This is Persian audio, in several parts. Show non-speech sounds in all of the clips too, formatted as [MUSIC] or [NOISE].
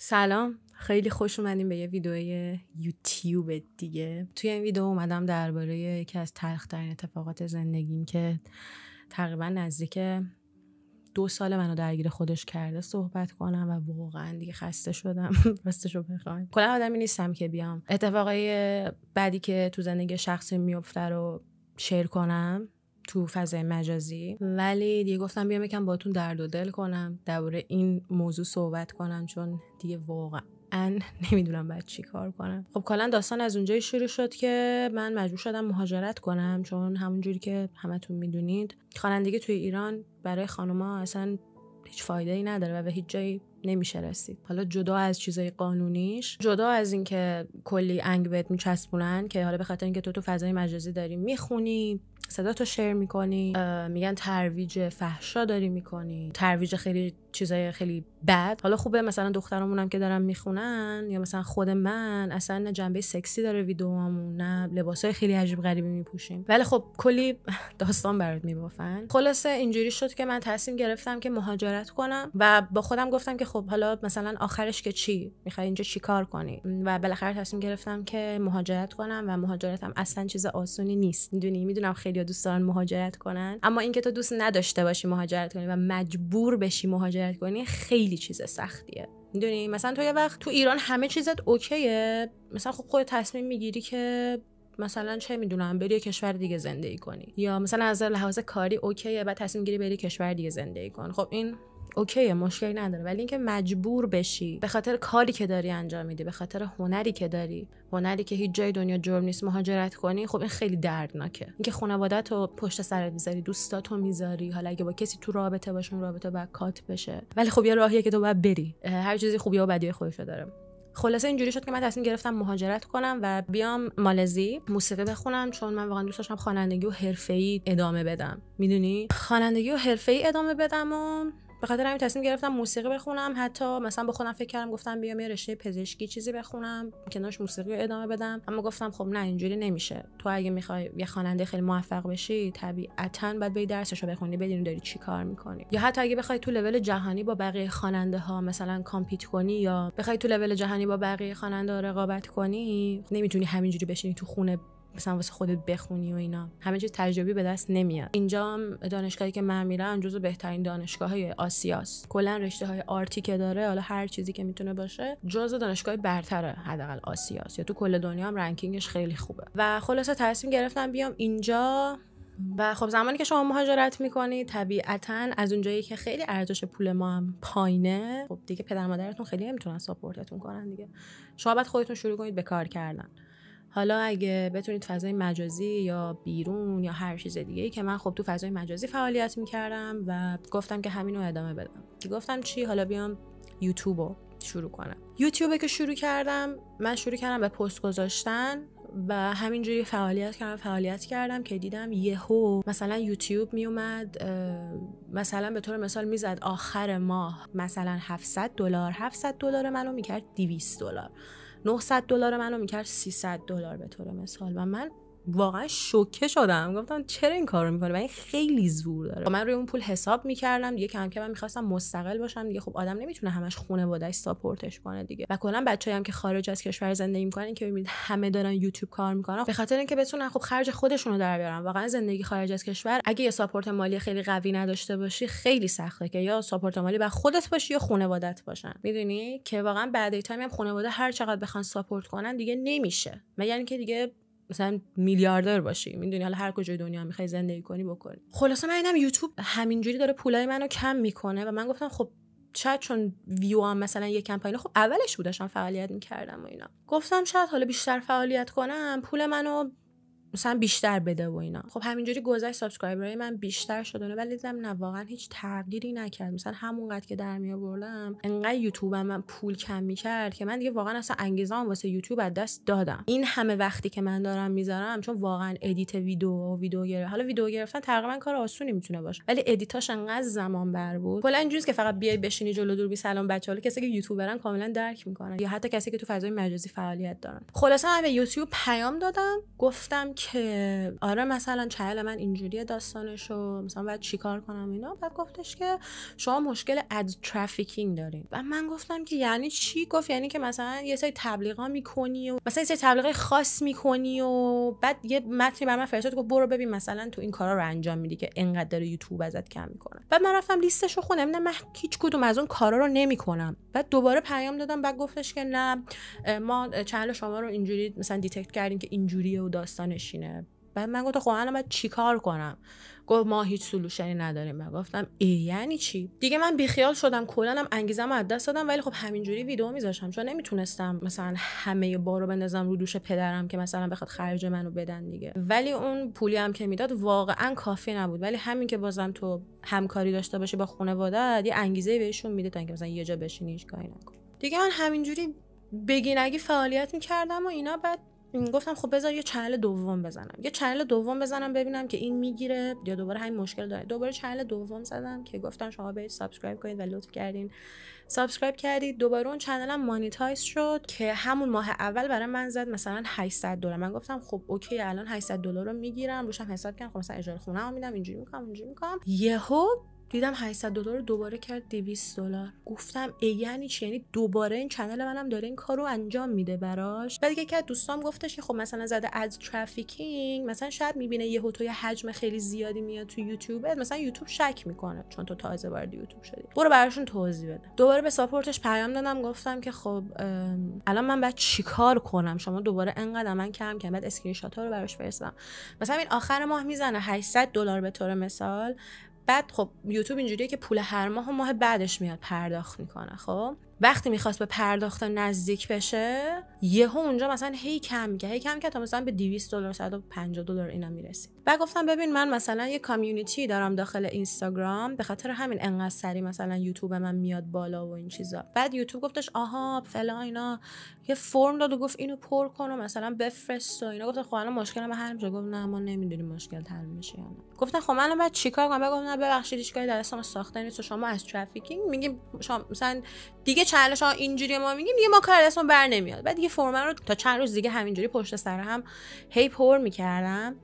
سلام خیلی خوش اومدیم به یه ویدیوی یوتیوب دیگه توی این ویدیو اومدم درباره یکی از تلخترین اتفاقات زندگیم که تقریبا نزدیک دو سال منو درگیر خودش کرده صحبت کنم و واقعا دیگه خسته شدم [LAUGHS] راستش رو بخوام کلا آدمی نیستم که بیام اتفاقای بعدی که تو زندگی شخصی میفته رو شیر کنم تو فضای مجازی ولی دیگه گفتم بیام یکم باتون درد و دل کنم درباره این موضوع صحبت کنم چون دیگه واقعا نمیدونم بعد چی کار کنم خب کلا داستان از اونجایی شروع شد که من مجبور شدم مهاجرت کنم چون همونجوری که همتون میدونید خوانندگی توی ایران برای خانوما اصلا هیچ فایده ای نداره و به هیچ جایی نمیشه رسید حالا جدا از چیزای قانونیش جدا از اینکه کلی انگ بهت میچسبونن که حالا به خاطر اینکه تو تو فضای مجازی داری میخونی صدا تو شیر میکنی میگن ترویج فحشا داری میکنی ترویج خیلی چیزای خیلی بد حالا خوبه مثلا دخترامونم که دارن میخونن یا مثلا خود من اصلا نه جنبه سکسی داره ویدیوامون نه لباسای خیلی عجیب غریبی میپوشیم ولی خب کلی [LAUGHS] داستان برات میبافن خلاصه اینجوری شد که من تصمیم گرفتم که مهاجرت کنم و با خودم گفتم که خب حالا مثلا آخرش که چی میخوای اینجا چیکار کنی و بالاخره تصمیم گرفتم که مهاجرت کنم و مهاجرتم اصلا چیز آسونی نیست میدونی میدونم خیلی دوست دارن مهاجرت کنن اما اینکه تو دوست نداشته باشی مهاجرت کنی و مجبور بشی مهاجرت کنی خیلی چیز سختیه میدونی مثلا تو یه وقت تو ایران همه چیزت اوکیه مثلا خب خود تصمیم میگیری که مثلا چه میدونم بری کشور دیگه زندگی کنی یا مثلا از لحاظ کاری اوکیه بعد تصمیم گیری بری کشور دیگه زندگی کن خب این اوکی مشکلی نداره ولی اینکه مجبور بشی به خاطر کاری که داری انجام میدی به خاطر هنری که داری هنری که هیچ جای دنیا جرم نیست مهاجرت کنی خب این خیلی دردناکه اینکه خانوادت رو پشت سرت میذاری دوستاتو میذاری حالا اگه با کسی تو رابطه باشون رابطه باید کات بشه ولی خب یه راهیه که تو باید بری هر چیزی خوبی و بدی خودشو داره خلاصه اینجوری شد که من تصمیم گرفتم مهاجرت کنم و بیام مالزی موسیقی بخونم چون من واقعا دوست داشتم خوانندگی و حرفه‌ای ادامه بدم میدونی خوانندگی و حرفه‌ای ادامه بدم و به خاطر همین تصمیم گرفتم موسیقی بخونم حتی مثلا با خودم فکر کردم گفتم بیام یه رشته پزشکی چیزی بخونم کنارش موسیقی رو ادامه بدم اما گفتم خب نه اینجوری نمیشه تو اگه میخوای یه خواننده خیلی موفق بشی طبیعتا باید بری درسش رو بخونی بدونی داری چی کار میکنی یا حتی اگه بخوای تو لول جهانی با بقیه خواننده ها مثلا کامپیت کنی یا بخوای تو لول جهانی با بقیه خواننده رقابت کنی نمیتونی همینجوری بشینی تو خونه مثلا واسه خودت بخونی و اینا همه چیز تجربی به دست نمیاد اینجا دانشگاهی که من میرم جزو بهترین دانشگاه های آسیاست کلا رشته های آرتی که داره حالا هر چیزی که میتونه باشه جزو دانشگاه برتره حداقل آسیاس. یا تو کل دنیا هم رنکینگش خیلی خوبه و خلاصه تصمیم گرفتم بیام اینجا و خب زمانی که شما مهاجرت میکنید طبیعتا از اونجایی که خیلی ارزش پول ما هم پایینه خب دیگه پدر مادرتون خیلی نمیتونن ساپورتتون کنن دیگه شما باید خودتون شروع کنید به کار کردن حالا اگه بتونید فضای مجازی یا بیرون یا هر چیز دیگه ای که من خب تو فضای مجازی فعالیت میکردم و گفتم که همین رو ادامه بدم گفتم چی حالا بیام یوتیوب رو شروع کنم یوتیوب که شروع کردم من شروع کردم به پست گذاشتن و همینجوری فعالیت کردم فعالیت کردم که دیدم یهو مثلا یوتیوب میومد مثلا به طور مثال میزد آخر ماه مثلا 700 دلار 700 دلار منو میکرد 200 دلار 900 دلار منو میکرد 300 دلار به طور مثال و من واقعا شوکه شدم گفتم چرا این کارو میکنه و این خیلی زور داره من روی اون پول حساب میکردم دیگه کم کم میخواستم مستقل باشم دیگه خب آدم نمیتونه همش خانواده‌اش ساپورتش کنه دیگه و کلا بچه‌ای هم که خارج از کشور زندگی میکنن که ببینید همه دارن یوتیوب کار میکنن به خاطر اینکه بتونن خب خرج خودشونو رو در بیارن واقعا زندگی خارج از کشور اگه یه ساپورت مالی خیلی قوی نداشته باشی خیلی سخته که یا ساپورت مالی بر خودت باشی یا خانواده‌ات باشن میدونی که واقعا بعد ای تایم هم خانواده هر چقدر بخوان ساپورت کنن دیگه نمیشه مگر اینکه دیگه مثلا میلیاردر باشی میدونی حالا هر کجای دنیا میخوای زندگی کنی بکنی خلاصه من اینم یوتیوب همینجوری داره پولای منو کم میکنه و من گفتم خب شاید چون ویو هم مثلا یه پایینه خب اولش بودشم فعالیت میکردم و اینا گفتم شاید حالا بیشتر فعالیت کنم پول منو مثلا بیشتر بده و اینا خب همینجوری گذشت سابسکرایبرای من بیشتر شد ولی دیدم نه واقعا هیچ تغییری نکرد مثلا همونقدر که در می آوردم انقدر یوتیوبم من پول کم میکرد که من دیگه واقعا اصلا انگیزه واسه یوتیوب از دست دادم این همه وقتی که من دارم میذارم چون واقعا ادیت ویدیو و ویدیو گرفت حالا ویدیو گرفتن تقریبا کار آسونی میتونه باشه ولی ادیتاش انقدر زمان بر بود کلا اینجوریه که فقط بیای بشینی جلو دور بی سلام بچه حالا کسی که یوتیوبرن کاملا درک میکنن یا حتی کسی که تو فضای مجازی فعالیت دارن خلاصه من به یوتیوب پیام دادم گفتم که آره مثلا چهل من اینجوری داستانشو مثلا باید چیکار کنم اینا بعد گفتش که شما مشکل از ترافیکینگ دارین و من گفتم که یعنی چی گفت یعنی که مثلا یه سری تبلیغا میکنی و مثلا یه سری تبلیغ خاص میکنی و بعد یه متنی بر من فرستاد گفت برو ببین مثلا تو این کارا رو انجام میدی که انقدر داره یوتیوب ازت کم میکنه بعد من رفتم لیستشو خوندم نه من هیچ کدوم از اون کارا رو نمیکنم بعد دوباره پیام دادم بعد گفتش که نه ما چنل شما رو اینجوری مثلا دیتکت کردیم که اینجوریه و داستانش بشینه بعد من گفتم خب الان باید چیکار کنم گفت ما هیچ سلوشنی نداریم من گفتم ای یعنی چی دیگه من بیخیال شدم هم انگیزم از دست دادم ولی خب همینجوری ویدیو میذاشتم چون نمیتونستم مثلا همه بارو بندازم رو دوش پدرم که مثلا بخواد خرج منو بدن دیگه ولی اون پولی هم که میداد واقعا کافی نبود ولی همین که بازم تو همکاری داشته باشه با خانواده یه انگیزه بهشون میده تا اینکه مثلا یه جا بشینی هیچ کاری نکن دیگه من همینجوری بگینگی فعالیت میکردم و اینا بعد گفتم خب بذار یه چنل دوم بزنم یه چنل دوم بزنم ببینم که این میگیره یا دوباره همین مشکل داره دوباره چنل دوم زدم که گفتم شما برید سابسکرایب کنید و لطف کردین سابسکرایب کردید دوباره اون چنلم مانیتایز شد که همون ماه اول برای من زد مثلا 800 دلار من گفتم خب اوکی الان 800 دلار رو میگیرم روشم حساب کنم خب مثلا اجاره خونه میدم اینجوری میکنم اونجوری میکنم یهو دیدم 800 دلار رو دوباره کرد 200 دلار گفتم ای یعنی چی یعنی دوباره این چنل منم داره این کارو انجام میده براش بعد که از دوستام گفتش که خب مثلا زده از ترافیکینگ مثلا شاید میبینه یه هوتوی حجم خیلی زیادی میاد تو یوتیوب مثلا یوتیوب شک میکنه چون تو تازه وارد یوتیوب شدی برو براشون توضیح بده دوباره به ساپورتش پیام دادم گفتم که خب الان من باید چیکار کنم شما دوباره انقدر من کم کم بعد اسکرین شات ها رو براش فرستم مثلا این آخر ماه میزنه 800 دلار به طور مثال بعد خب یوتیوب اینجوریه که پول هر ماه و ماه بعدش میاد پرداخت میکنه خب وقتی میخواست به پرداخت نزدیک بشه یه اونجا مثلا هی کم که هی کم که تا مثلا به 200 دلار 150 دلار اینا میرسید و گفتم ببین من مثلا یه کامیونیتی دارم داخل اینستاگرام به خاطر همین انقدر سری مثلا یوتیوب من میاد بالا و این چیزا بعد یوتیوب گفتش آها فلان اینا یه فرم داد و گفت اینو پر کن و مثلا بفرست و اینا گفت خب الان مشکل من هر جا گفت نه ما نمیدونیم مشکل حل میشه یا نه گفتم خب من بعد چیکار کنم گفت نه ببخشید چیکار در ساخته شما از ترافیکینگ میگیم مثلا دیگه چند شما اینجوری ما میگیم دیگه ما کار ما بر نمیاد بعد دیگه فرمن رو تا چند روز دیگه همینجوری پشت سر هم هی پر میکردم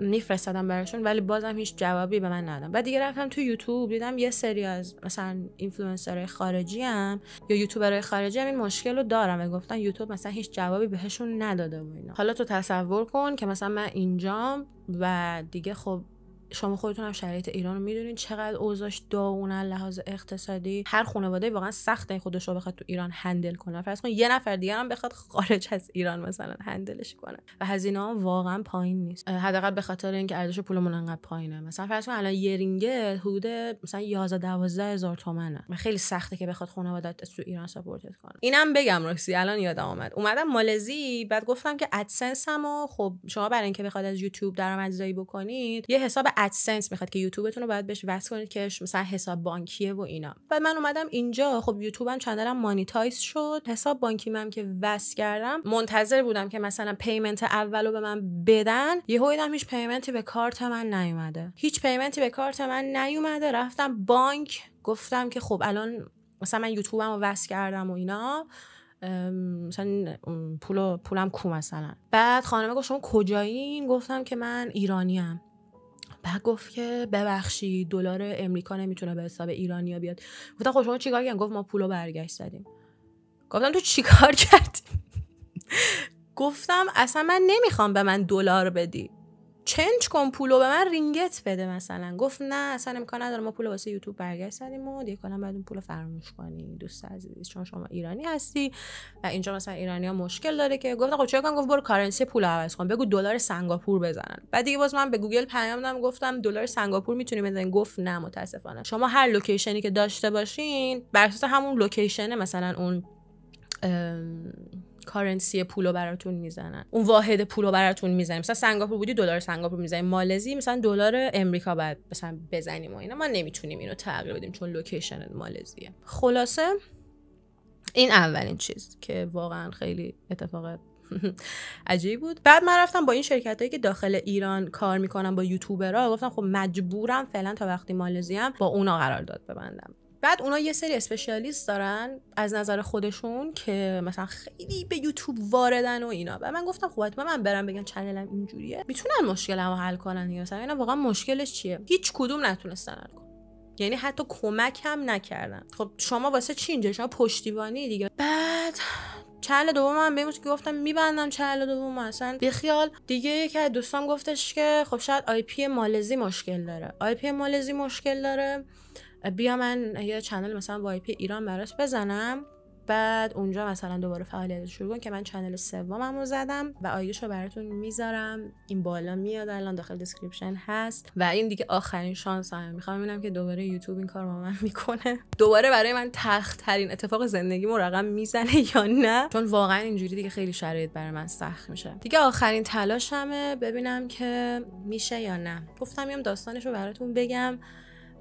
میفرستادم براشون ولی بازم هیچ جوابی به من ندادم بعد دیگه رفتم تو یوتیوب دیدم یه سری از مثلا اینفلوئنسرهای خارجی هم یا یوتیوبرهای خارجی هم این مشکل رو دارم و گفتن یوتیوب مثلا هیچ جوابی بهشون نداده و حالا تو تصور کن که مثلا من اینجام و دیگه خب شما خودتون هم شرایط ایران رو میدونین چقدر اوضاش داغونه لحاظ اقتصادی هر خانواده واقعا سخت خودش رو بخواد تو ایران هندل کنه فرض کن یه نفر دیگه هم بخواد خارج از ایران مثلا هندلش کنه و هزینه ها واقعا پایین نیست حداقل به خاطر اینکه ارزش پولمون انقدر پایینه مثلا فرض کن الان یه حدود مثلا 11 12 هزار تومانه و خیلی سخته که بخواد خانواده‌ات تو ایران ساپورتت کنه اینم بگم رکسی الان یادم اومد اومدم مالزی بعد گفتم که ادسنسمو خب شما برای اینکه بخواد از یوتیوب درآمدزایی بکنید یه حساب ادسنس میخواد که یوتیوبتون رو باید بهش وصل کنید که مثلا حساب بانکیه و اینا و من اومدم اینجا خب یوتیوبم چندرم مانیتایز شد حساب بانکی من که وصل کردم منتظر بودم که مثلا پیمنت اولو به من بدن یهو دیدم هیچ پیمنتی به کارت من نیومده هیچ پیمنتی به کارت من نیومده رفتم بانک گفتم که خب الان مثلا من یوتیوبم رو وصل کردم و اینا مثلا پول پولم کو مثلا بعد خانمه گفت شما کجایین گفتم که من ایرانیم بعد گفت که ببخشی دلار امریکا نمیتونه به حساب ایرانیا بیاد گفتم خب شما چیکار کردین گفت ما پولو برگشت زدیم گفتم تو چیکار کردی [LAUGHS] گفتم اصلا من نمیخوام به من دلار بدی چنج کن پولو به من رینگت بده مثلا گفت نه اصلا امکان نداره ما پول واسه یوتیوب برگشتیم و دیگه کنم بعد اون پول فراموش کنی دوست عزیز چون شما ایرانی هستی و اینجا مثلا ایرانی ها مشکل داره که گفت خب چیکار کنم گفت برو کارنسی پول عوض کن بگو دلار سنگاپور بزنن بعد دیگه باز من به گوگل پیام دادم گفتم دلار سنگاپور میتونی بزنین گفت نه متاسفانه شما هر لوکیشنی که داشته باشین بر همون لوکیشن مثلا اون کارنسی پولو براتون میزنن اون واحد پولو براتون میزنن مثلا سنگاپور بودی دلار سنگاپور میزنیم مالزی مثلا دلار امریکا بعد مثلا بزنیم و اینا ما نمیتونیم اینو تغییر بدیم چون لوکیشن مالزیه خلاصه این اولین چیز که واقعا خیلی اتفاق [LAUGHS] عجیب بود بعد من رفتم با این شرکت هایی که داخل ایران کار میکنن با یوتیوبرها گفتم خب مجبورم فعلا تا وقتی مالزی با اونا داد ببندم بعد اونا یه سری اسپشیالیست دارن از نظر خودشون که مثلا خیلی به یوتیوب واردن و اینا و من گفتم خب حتما من برم بگم چنلم اینجوریه میتونن مشکلمو حل کنن دیگه مثلا اینا واقعا مشکلش چیه هیچ کدوم نتونستن حل کنن یعنی حتی کمک هم نکردن خب شما واسه چی اینجا شما پشتیبانی دیگه بعد چهل دوم هم بهم که گفتم میبندم چهل دوم اصلا خیال دیگه یکی از دوستام گفتش که خب شاید آی پی مالزی مشکل داره آی پی مالزی مشکل داره بیا من یه چنل مثلا پی ایران برات بزنم بعد اونجا مثلا دوباره فعالیت شروع کن که من چنل سومم رو زدم و آیشو رو براتون میذارم این بالا میاد الان داخل دسکریپشن هست و این دیگه آخرین شانس هم میخوام ببینم که دوباره یوتیوب این کار با من میکنه دوباره برای من تخت ترین اتفاق زندگی رقم میزنه یا نه چون واقعا اینجوری دیگه خیلی شرایط برای من سخت میشه دیگه آخرین تلاشمه ببینم که میشه یا نه گفتم میام داستانش رو براتون بگم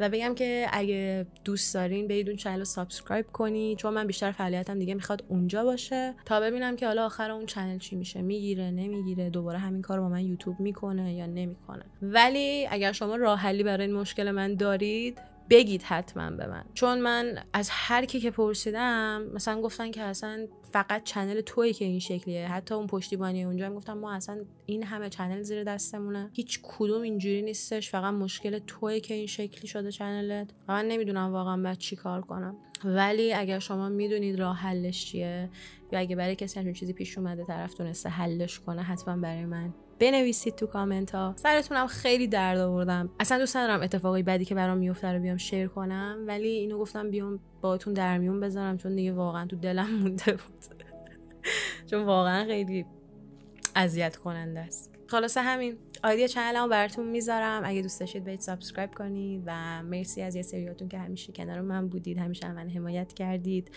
و بگم که اگه دوست دارین برید اون چنل رو سابسکرایب کنی چون من بیشتر فعالیتم دیگه میخواد اونجا باشه تا ببینم که حالا آخر اون چنل چی میشه میگیره نمیگیره دوباره همین کار رو با من یوتیوب میکنه یا نمیکنه ولی اگر شما راه حلی برای این مشکل من دارید بگید حتما به من چون من از هر کی که پرسیدم مثلا گفتن که اصلا فقط چنل توی که این شکلیه حتی اون پشتیبانی اونجا هم گفتم ما اصلا این همه چنل زیر دستمونه هیچ کدوم اینجوری نیستش فقط مشکل توی که این شکلی شده چنلت و من نمیدونم واقعا باید چی کار کنم ولی اگر شما میدونید راه حلش چیه یا اگه برای کسی همچین چیزی پیش اومده طرف تونسته حلش کنه حتما برای من بنویسید تو کامنت ها سرتونم خیلی درد آوردم اصلا دوست ندارم اتفاقی بدی که برام میفته رو بیام شیر کنم ولی اینو گفتم بیام باهاتون در میون بذارم چون دیگه واقعا تو دلم مونده بود [LAUGHS] چون واقعا خیلی اذیت کننده است خلاصه همین آیدی هم براتون میذارم اگه دوست داشتید برید سابسکرایب کنید و مرسی از یه سریاتون که همیشه کنار من بودید همیشه من حمایت کردید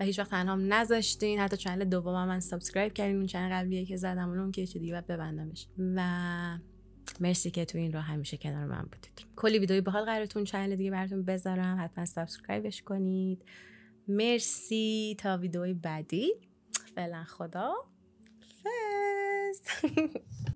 و هیچ وقت تنهام نذاشتین حتی چنل دوم من سابسکرایب کردین اون چنل قبلیه که زدم اون که چه دیگه باید ببندمش و مرسی که تو این راه همیشه کنار من بودید کلی ویدیوی حال قرارتون چنل دیگه براتون بذارم حتما سابسکرایبش کنید مرسی تا ویدیوی بعدی فعلا خدا فست [LAUGHS]